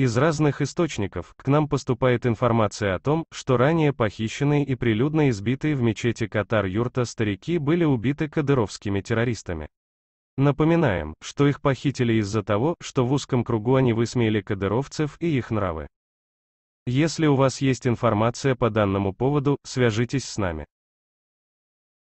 Из разных источников к нам поступает информация о том, что ранее похищенные и прилюдно избитые в мечети Катар-Юрта старики были убиты кадыровскими террористами. Напоминаем, что их похитили из-за того, что в узком кругу они высмеяли кадыровцев и их нравы. Если у вас есть информация по данному поводу, свяжитесь с нами.